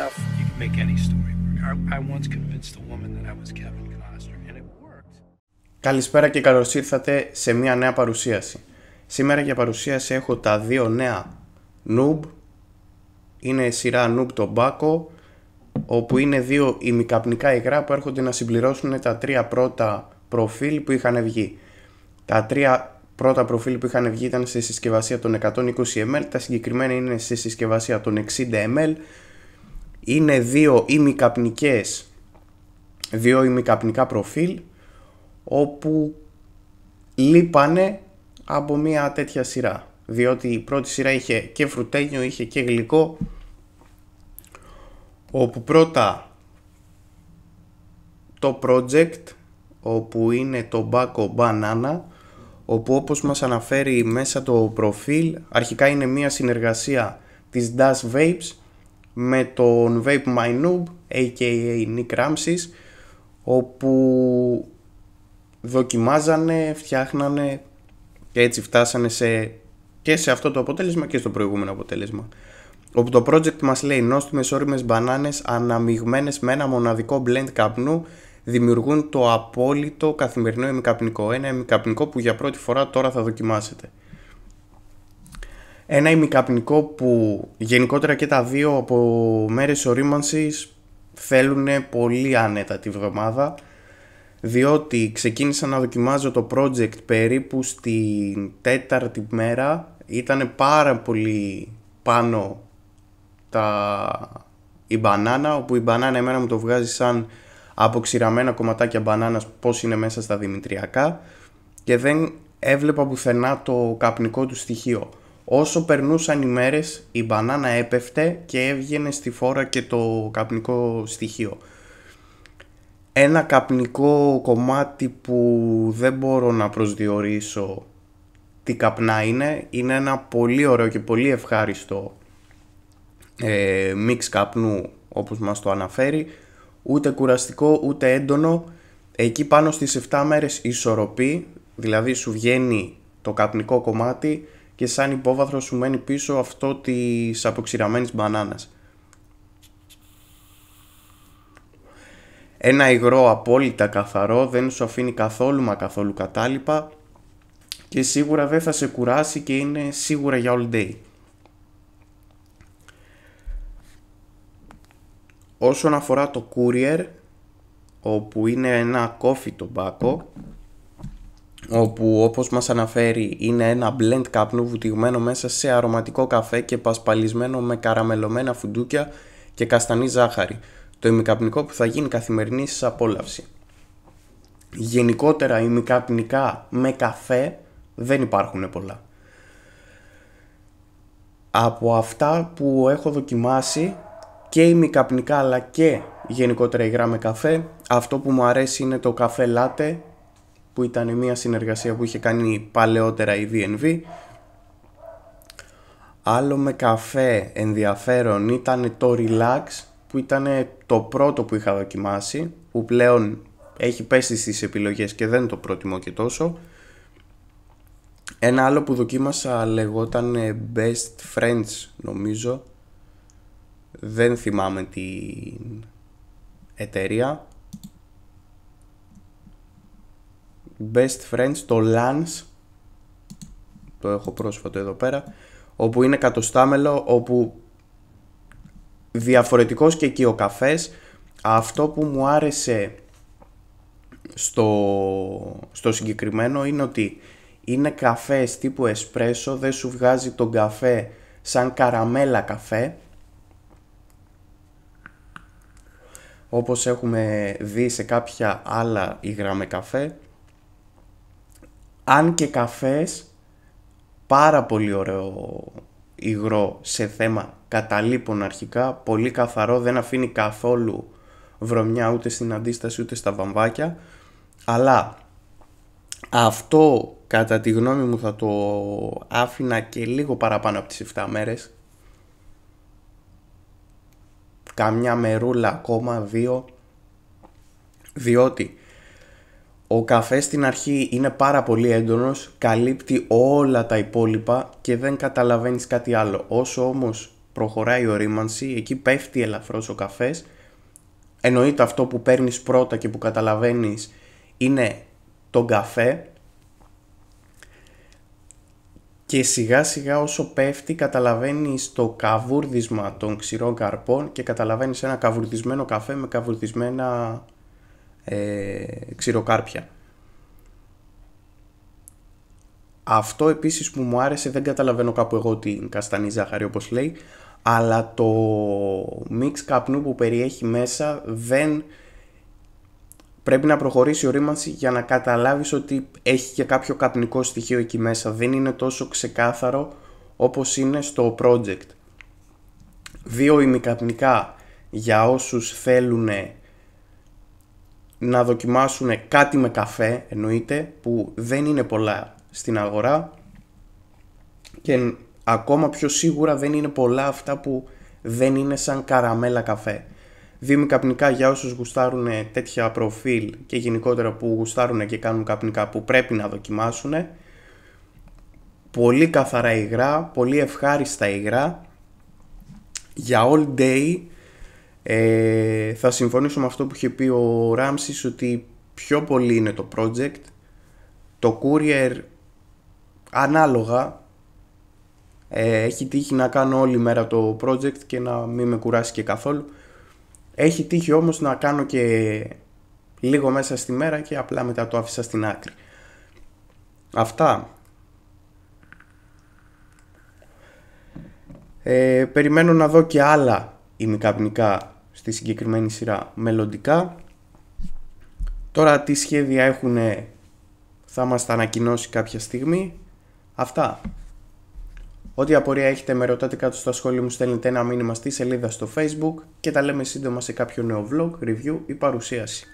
you can make any story I, once convinced a woman that I was Kevin Costner, and it worked. Καλησπέρα και καλώς ήρθατε σε μια νέα παρουσίαση. Σήμερα για παρουσίαση έχω τα δύο νέα Noob. Είναι η σειρά Noob Μπάκο, όπου είναι δύο ημικαπνικά υγρά που έρχονται να συμπληρώσουν τα τρία πρώτα προφίλ που είχαν βγει. Τα τρία πρώτα προφίλ που είχαν βγει ήταν σε συσκευασία των 120 ml, τα συγκεκριμένα είναι σε συσκευασία των 60 ml είναι δύο ημικαπνικές, δύο ημικαπνικά προφίλ όπου λείπανε από μια τέτοια σειρά διότι η πρώτη σειρά είχε και φρουτένιο, είχε και γλυκό όπου πρώτα το project όπου είναι το Baco Banana όπου όπως μας αναφέρει μέσα το προφίλ αρχικά είναι μια συνεργασία της Das Vapes με τον Vape My Noob, a.k.a. Nick Ramses, όπου δοκιμάζανε, φτιάχνανε και έτσι φτάσανε σε, και σε αυτό το αποτέλεσμα και στο προηγούμενο αποτέλεσμα. Όπου το project μας λέει νόστιμες όριμες μπανάνες αναμειγμένες με ένα μοναδικό blend καπνού δημιουργούν το απόλυτο καθημερινό ημικαπνικό. Ένα ημικαπνικό που για πρώτη φορά τώρα θα δοκιμάσετε ένα ημικαπνικό που γενικότερα και τα δύο από μέρες ορίμανσης θέλουν πολύ άνετα τη βδομάδα διότι ξεκίνησα να δοκιμάζω το project περίπου στην τέταρτη μέρα ήταν πάρα πολύ πάνω τα... η μπανάνα όπου η μπανάνα εμένα μου το βγάζει σαν αποξηραμένα κομματάκια μπανάνας πως είναι μέσα στα δημητριακά και δεν έβλεπα πουθενά το καπνικό του στοιχείο Όσο περνούσαν οι μέρες η μπανάνα έπεφτε και έβγαινε στη φόρα και το καπνικό στοιχείο. Ένα καπνικό κομμάτι που δεν μπορώ να προσδιορίσω τι καπνά είναι, είναι ένα πολύ ωραίο και πολύ ευχάριστο ε, μίξ καπνού όπως μας το αναφέρει, ούτε κουραστικό ούτε έντονο, εκεί πάνω στις 7 μέρες ισορροπεί, δηλαδή σου βγαίνει το καπνικό κομμάτι και σαν υπόβαθρο σου μένει πίσω αυτό της αποξηραμένης μπανάνας. Ένα υγρό απόλυτα καθαρό δεν σου αφήνει καθόλου μα καθόλου κατάλοιπα και σίγουρα δεν θα σε κουράσει και είναι σίγουρα για all day. Όσον αφορά το courier, όπου είναι ένα κόφι μπάκο όπου όπως μας αναφέρει είναι ένα blend καπνού βουτυγμένο μέσα σε αρωματικό καφέ και πασπαλισμένο με καραμελωμένα φουντούκια και καστανή ζάχαρη. Το ημικαπνικό που θα γίνει καθημερινή σας απόλαυση. Γενικότερα ημικαπνικά με καφέ δεν υπάρχουν πολλά. Από αυτά που έχω δοκιμάσει και ημικαπνικά αλλά και γενικότερα υγρά με καφέ αυτό που μου αρέσει είναι το καφέ λάτε που ήταν μια συνεργασία που είχε κάνει παλαιότερα η dnv Άλλο με καφέ ενδιαφέρον ήταν το Relax που ήταν το πρώτο που είχα δοκιμάσει που πλέον έχει πέσει στις επιλογές και δεν το προτιμώ και τόσο. Ένα άλλο που δοκίμασα λεγόταν ε, Best Friends νομίζω. Δεν θυμάμαι την εταιρεία Best Friends, το Lans το έχω πρόσφατο εδώ πέρα, όπου είναι κατοστάμελο, όπου διαφορετικός και εκεί ο καφές. Αυτό που μου άρεσε στο, στο συγκεκριμένο είναι ότι είναι καφές τύπου εσπρέσο, δεν σου βγάζει τον καφέ σαν καραμέλα καφέ. Όπως έχουμε δει σε κάποια άλλα υγρά με καφέ αν και καφές πάρα πολύ ωραίο υγρό σε θέμα καταλήπων αρχικά, πολύ καθαρό, δεν αφήνει καθόλου βρωμιά ούτε στην αντίσταση ούτε στα βαμβάκια αλλά αυτό κατά τη γνώμη μου θα το άφηνα και λίγο παραπάνω από τις 7 μέρες καμιά μερούλα ακόμα δύο διότι ο καφέ στην αρχή είναι πάρα πολύ έντονος, καλύπτει όλα τα υπόλοιπα και δεν καταλαβαίνεις κάτι άλλο. Όσο όμως προχωράει η ορίμανση, εκεί πέφτει ελαφρώς ο καφές. Εννοείται αυτό που παίρνεις πρώτα και που καταλαβαίνεις είναι τον καφέ. Και σιγά σιγά όσο πέφτει καταλαβαίνεις το καβούρδισμα των ξηρών καρπών και καταλαβαίνεις ένα καβουρδισμένο καφέ με καβουρδισμένα ε, ξηροκάρπια. Αυτό επίσης που μου άρεσε, δεν καταλαβαίνω κάπου εγώ την καστανή ζάχαρη όπως λέει, αλλά το μίξ καπνού που περιέχει μέσα δεν πρέπει να προχωρήσει η ρήμανση για να καταλάβεις ότι έχει και κάποιο καπνικό στοιχείο εκεί μέσα. Δεν είναι τόσο ξεκάθαρο όπως είναι στο project. Δύο ημικαπνικά για όσους θέλουν να δοκιμάσουν κάτι με καφέ εννοείται που δεν είναι πολλά στην αγορά και ακόμα πιο σίγουρα δεν είναι πολλά αυτά που δεν είναι σαν καραμέλα καφέ. Δίμη καπνικά για όσους γουστάρουν ε, τέτοια προφίλ και γενικότερα που γουστάρουν και κάνουν καπνικά που πρέπει να δοκιμάσουν. Πολύ καθαρά υγρά, πολύ ευχάριστα υγρά για all day ε, θα συμφωνήσω με αυτό που είχε πει ο Ράμσης ότι πιο πολύ είναι το project. Το courier ανάλογα ε, έχει τύχει να κάνω όλη μέρα το project και να μην με κουράσει και καθόλου. Έχει τύχει όμως να κάνω και λίγο μέσα στη μέρα και απλά μετά το άφησα στην άκρη. Αυτά. Ε, περιμένω να δω και άλλα καπνικά στη συγκεκριμένη σειρά μελλοντικά. Τώρα τι σχέδια έχουν θα μας τα ανακοινώσει κάποια στιγμή. Αυτά. Ό,τι απορία έχετε με ρωτάτε κάτω στα σχόλια μου στέλνετε ένα μήνυμα στη σελίδα στο facebook και τα λέμε σύντομα σε κάποιο νέο vlog, review ή παρουσίαση.